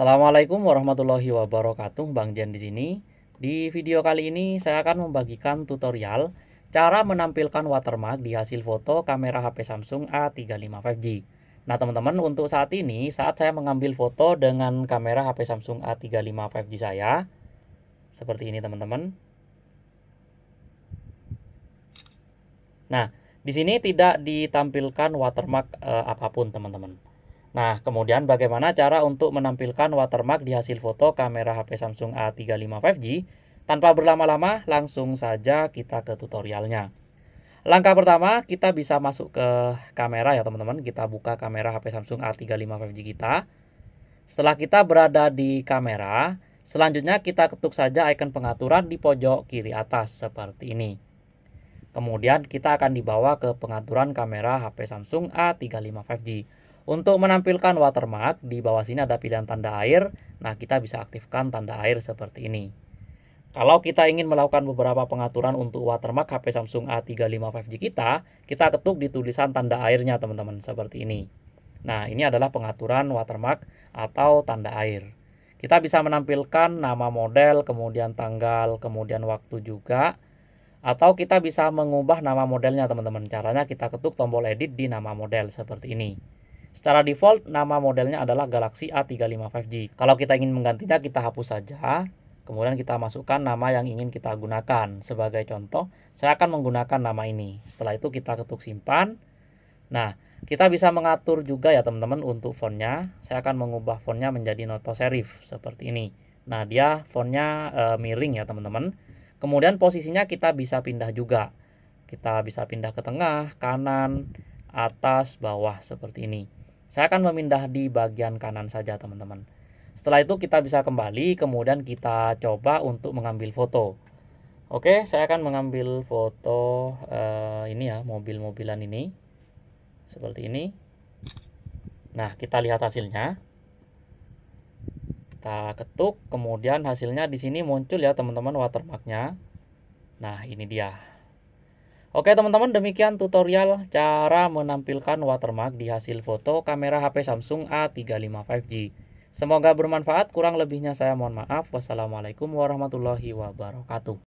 Assalamualaikum warahmatullahi wabarakatuh, Bang Jen di sini. Di video kali ini saya akan membagikan tutorial cara menampilkan watermark di hasil foto kamera HP Samsung A35 5G. Nah teman-teman untuk saat ini saat saya mengambil foto dengan kamera HP Samsung A35 5G saya seperti ini teman-teman. Nah di sini tidak ditampilkan watermark eh, apapun teman-teman Nah, kemudian bagaimana cara untuk menampilkan watermark di hasil foto kamera HP Samsung A35 5G? Tanpa berlama-lama, langsung saja kita ke tutorialnya. Langkah pertama, kita bisa masuk ke kamera ya teman-teman. Kita buka kamera HP Samsung A35 5G kita. Setelah kita berada di kamera, selanjutnya kita ketuk saja icon pengaturan di pojok kiri atas seperti ini. Kemudian kita akan dibawa ke pengaturan kamera HP Samsung A35 5G. Untuk menampilkan watermark, di bawah sini ada pilihan tanda air. Nah, kita bisa aktifkan tanda air seperti ini. Kalau kita ingin melakukan beberapa pengaturan untuk watermark HP Samsung A35 5G kita, kita ketuk di tulisan tanda airnya, teman-teman, seperti ini. Nah, ini adalah pengaturan watermark atau tanda air. Kita bisa menampilkan nama model, kemudian tanggal, kemudian waktu juga. Atau kita bisa mengubah nama modelnya, teman-teman. Caranya kita ketuk tombol edit di nama model seperti ini. Secara default, nama modelnya adalah Galaxy A35 5G. Kalau kita ingin menggantinya, kita hapus saja. Kemudian kita masukkan nama yang ingin kita gunakan. Sebagai contoh, saya akan menggunakan nama ini. Setelah itu kita ketuk simpan. Nah, kita bisa mengatur juga ya teman-teman untuk fontnya. Saya akan mengubah fontnya menjadi noto serif seperti ini. Nah, dia fontnya e, miring ya teman-teman. Kemudian posisinya kita bisa pindah juga. Kita bisa pindah ke tengah, kanan, atas, bawah seperti ini. Saya akan memindah di bagian kanan saja teman-teman. Setelah itu kita bisa kembali, kemudian kita coba untuk mengambil foto. Oke, saya akan mengambil foto uh, ini ya, mobil-mobilan ini. Seperti ini. Nah, kita lihat hasilnya. Kita ketuk, kemudian hasilnya di sini muncul ya teman-teman watermarknya. Nah, ini dia. Oke teman-teman demikian tutorial cara menampilkan watermark di hasil foto kamera HP Samsung A35 5G. Semoga bermanfaat, kurang lebihnya saya mohon maaf. Wassalamualaikum warahmatullahi wabarakatuh.